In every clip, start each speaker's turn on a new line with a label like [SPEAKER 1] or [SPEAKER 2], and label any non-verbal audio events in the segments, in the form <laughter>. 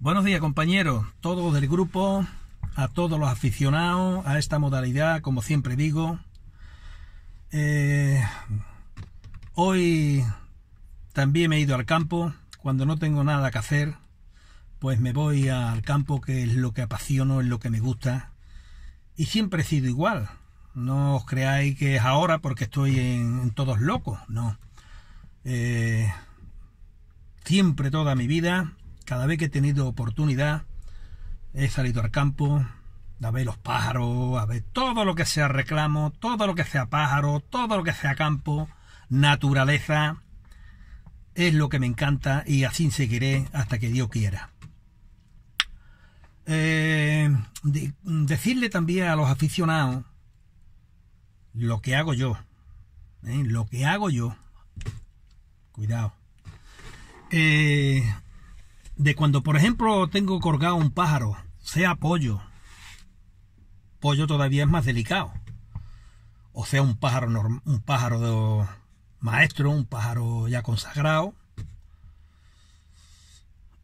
[SPEAKER 1] Buenos días compañeros, todos del grupo, a todos los aficionados a esta modalidad, como siempre digo. Eh, hoy también me he ido al campo, cuando no tengo nada que hacer, pues me voy al campo, que es lo que apasiono, es lo que me gusta. Y siempre he sido igual. No os creáis que es ahora porque estoy en, todos locos, no. Eh, siempre toda mi vida cada vez que he tenido oportunidad, he salido al campo a ver los pájaros, a ver todo lo que sea reclamo, todo lo que sea pájaro, todo lo que sea campo, naturaleza. Es lo que me encanta y así seguiré hasta que Dios quiera. Eh, decirle también a los aficionados lo que hago yo. ¿eh? lo que hago yo. Cuidado. Eh, de cuando, por ejemplo, tengo colgado un pájaro, sea pollo, pollo todavía es más delicado, o sea un pájaro, un pájaro de maestro, un pájaro ya consagrado.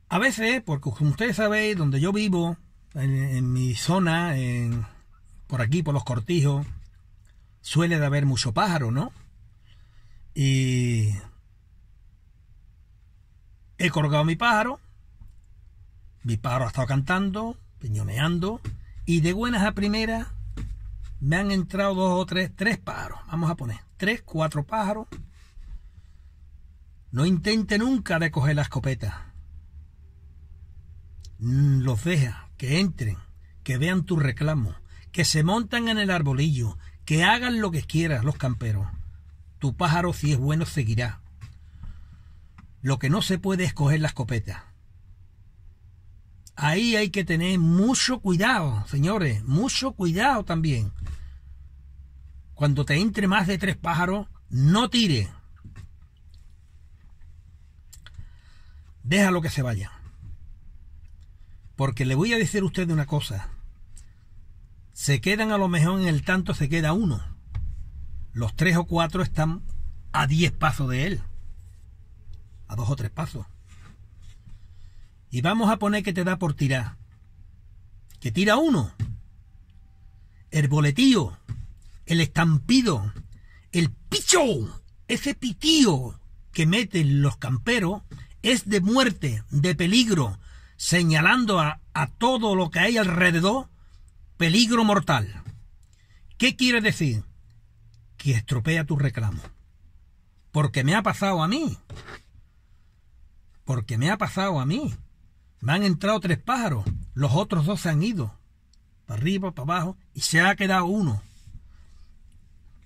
[SPEAKER 1] A veces, porque como ustedes sabéis, donde yo vivo, en, en mi zona, en, por aquí, por los cortijos, suele de haber mucho pájaro, ¿no? Y he colgado mi pájaro mi pájaro ha estado cantando, piñoneando, y de buenas a primeras me han entrado dos o tres, tres pájaros. Vamos a poner tres, cuatro pájaros. No intente nunca de coger la escopeta. Mm, los deja, que entren, que vean tu reclamo, que se montan en el arbolillo, que hagan lo que quieras los camperos. Tu pájaro, si es bueno, seguirá. Lo que no se puede es coger la escopeta. Ahí hay que tener mucho cuidado, señores, mucho cuidado también. Cuando te entre más de tres pájaros, no tire. Déjalo que se vaya. Porque le voy a decir a usted una cosa. Se quedan a lo mejor en el tanto, se queda uno. Los tres o cuatro están a diez pasos de él. A dos o tres pasos. Y vamos a poner que te da por tirar. Que tira uno. El boletío. El estampido. El picho. Ese pitío que meten los camperos es de muerte, de peligro, señalando a, a todo lo que hay alrededor peligro mortal. ¿Qué quiere decir? Que estropea tu reclamo. Porque me ha pasado a mí. Porque me ha pasado a mí. Me han entrado tres pájaros, los otros dos se han ido, para arriba, para abajo, y se ha quedado uno.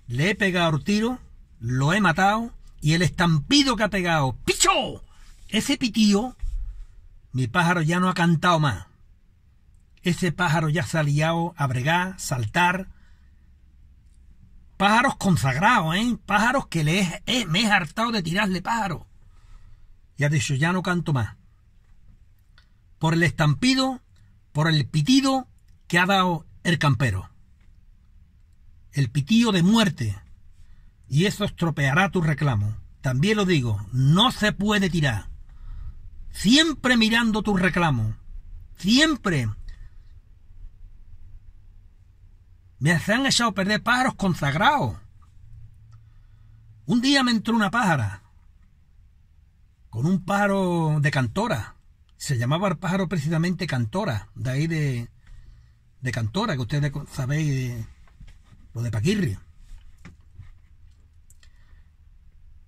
[SPEAKER 1] Le he pegado el tiro, lo he matado, y el estampido que ha pegado, ¡picho! Ese pitío, mi pájaro ya no ha cantado más. Ese pájaro ya se ha liado a bregar, saltar. Pájaros consagrados, ¿eh? Pájaros que le me he hartado de tirarle pájaro. Y ha dicho, ya no canto más por el estampido, por el pitido que ha dado el campero. El pitido de muerte. Y eso estropeará tu reclamo. También lo digo, no se puede tirar. Siempre mirando tu reclamo. Siempre. Me han echado a perder pájaros consagrados. Un día me entró una pájara. Con un pájaro de cantora se llamaba el pájaro precisamente Cantora, de ahí de, de Cantora, que ustedes sabéis, de, lo pues de Paquirri.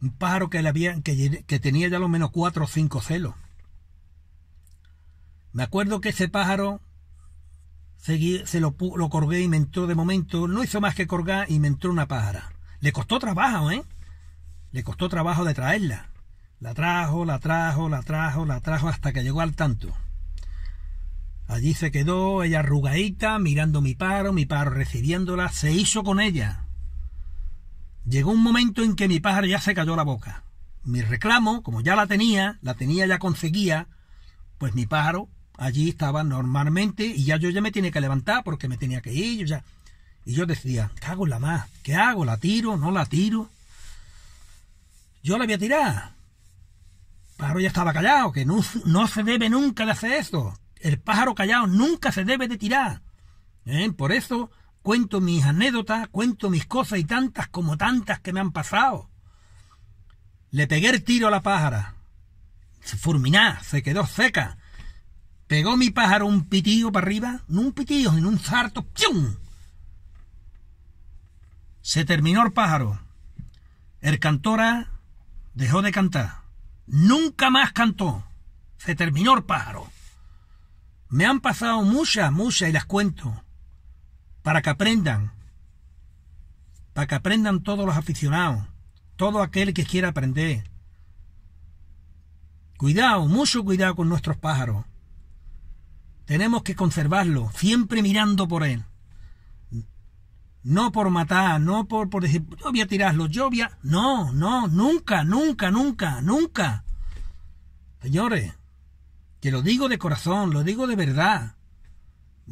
[SPEAKER 1] Un pájaro que, le había, que, tenía ya lo menos cuatro o cinco celos. Me acuerdo que ese pájaro Seguí, se lo, lo, colgué y me entró de momento, no hizo más que colgar y me entró una pájara. Le costó trabajo, ¿eh? Le costó trabajo de traerla. La trajo, la trajo, la trajo, la trajo hasta que llegó al tanto. Allí se quedó, ella arrugadita, mirando mi paro, mi paro recibiéndola, se hizo con ella. Llegó un momento en que mi pájaro ya se cayó la boca. Mi reclamo, como ya la tenía, la tenía ya conseguía, pues mi pájaro allí estaba normalmente y ya yo ya me tenía que levantar porque me tenía que ir. Y yo decía, ¿qué hago la más, ¿qué hago? ¿La tiro? ¿No la tiro? Yo la voy a tirar pájaro ya estaba callado, que no, se debe nunca de hacer esto. El pájaro callado nunca se debe de tirar. ¿Eh? Por eso cuento mis anécdotas, cuento mis cosas y tantas como tantas que me han pasado. Le pegué el tiro a la pájara. Se fulminá, se quedó seca. Pegó mi pájaro un pitillo para arriba, no un pitillo, sino un sarto. Se terminó el pájaro. El cantora dejó de cantar. Nunca más cantó. Se terminó el pájaro. Me han pasado muchas, muchas y las cuento. Para que aprendan. Para que aprendan todos los aficionados. Todo aquel que quiera aprender. Cuidado, mucho cuidado con nuestros pájaros. Tenemos que conservarlo, siempre mirando por él. No por matar, no por, por decir, yo voy a tirarlo, yo voy a... No, no, nunca, nunca, nunca, nunca. Señores, que lo digo de corazón, lo digo de verdad.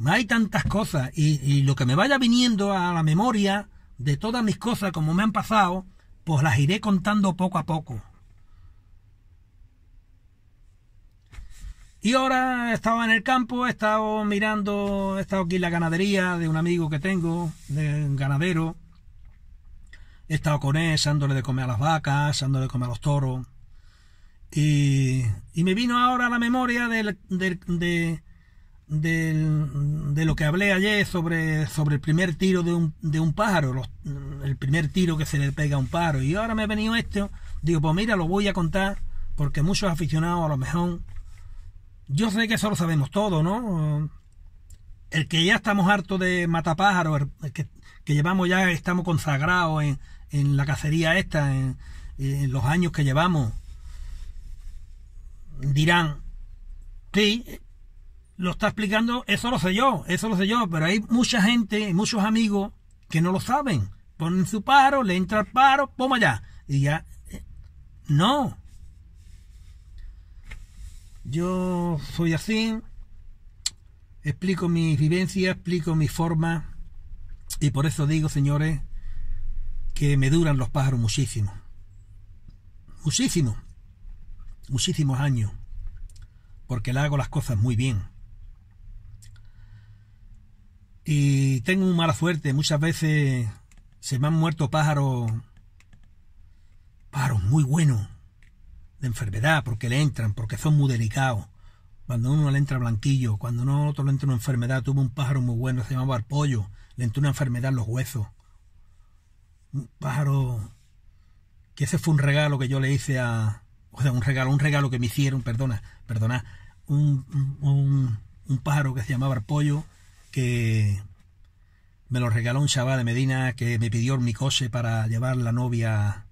[SPEAKER 1] Hay tantas cosas y, y lo que me vaya viniendo a la memoria de todas mis cosas como me han pasado, pues las iré contando poco a poco. Y ahora he estado en el campo, he estado mirando, he estado aquí en la ganadería de un amigo que tengo, de ganadero. He estado con él, dándole de comer a las vacas, dándole de comer a los toros. Y, y me vino ahora la memoria del, de, lo que hablé ayer sobre, sobre el primer tiro de un, pájaro, el primer tiro que se le pega a un pájaro. Y ahora me ha venido esto, digo, pues mira, lo voy a contar, porque muchos aficionados a lo mejor yo sé que eso lo sabemos todo, ¿no? El que ya estamos hartos de matapájaros, el que, llevamos ya, estamos consagrados en, la cacería esta, en, los años que llevamos, dirán, sí, lo está explicando, eso lo sé yo, eso lo sé yo, pero hay mucha gente, muchos amigos que no lo saben. Ponen su paro, le entra el paro, poma ya. Y ya, eh, no, yo soy así, explico mis vivencias, explico mi forma y por eso digo, señores, que me duran los pájaros muchísimo. Muchísimo. Muchísimos años. Porque le hago las cosas muy bien. Y tengo mala suerte. Muchas veces se me han muerto pájaros. Pájaros muy buenos de enfermedad, porque le entran, porque son muy delicados. Cuando uno le entra blanquillo, cuando otro le entra una enfermedad, tuvo un pájaro muy bueno, se llamaba arpollo, le entró una enfermedad en los huesos. Un pájaro que ese fue un regalo que yo le hice a. O sea, un regalo, un regalo que me hicieron, perdona, perdona. Un, un, pájaro que se llamaba arpollo, que me lo regaló un chaval de Medina que me pidió mi micose para llevar la novia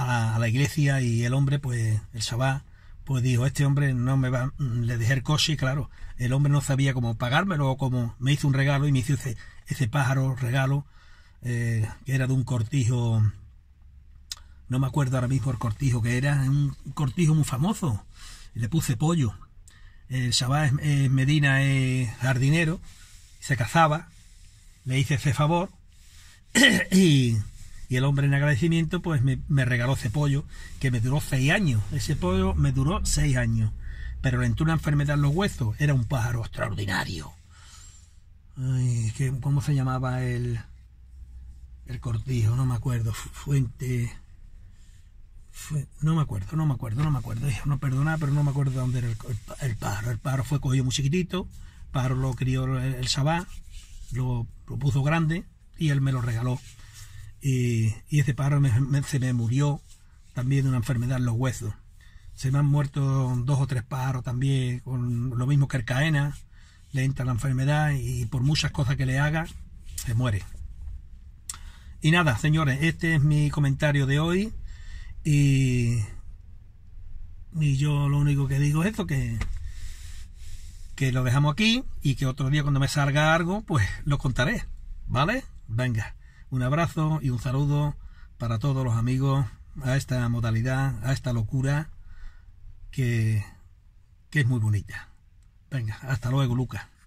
[SPEAKER 1] a la, iglesia y el hombre, pues, el shabá pues dijo, este hombre no me va, le dejé el coche claro, el hombre no sabía cómo pagármelo o cómo me hizo un regalo y me hizo ese, pájaro regalo eh, que era de un cortijo, no me acuerdo ahora mismo el cortijo que era, un cortijo muy famoso, le puse pollo. El shabá es, Medina es jardinero, se cazaba, le hice ese favor <clears throat> y y el hombre en agradecimiento pues me, regaló ese pollo que me duró seis años. Ese pollo me duró seis años. Pero le entró una enfermedad en los huesos. Era un pájaro extraordinario. Ay, ¿Cómo se llamaba el, el cortijo? No me acuerdo. Fuente... No me acuerdo, no me acuerdo, no me acuerdo. No perdona, pero no me acuerdo de dónde era el, pájaro. El pájaro fue cogido muy chiquitito. El pájaro lo crió el, sabá. lo, puso grande y él me lo regaló y, ese pájaro se me murió también de una enfermedad en los huesos. Se me han muerto dos o tres pájaros también con lo mismo que el caena, le entra la enfermedad y por muchas cosas que le haga, se muere. Y nada, señores, este es mi comentario de hoy. Y, y yo lo único que digo es esto, que, que lo dejamos aquí y que otro día cuando me salga algo, pues lo contaré. ¿Vale? Venga. Un abrazo y un saludo para todos los amigos a esta modalidad, a esta locura que, que es muy bonita. Venga, hasta luego, Lucas.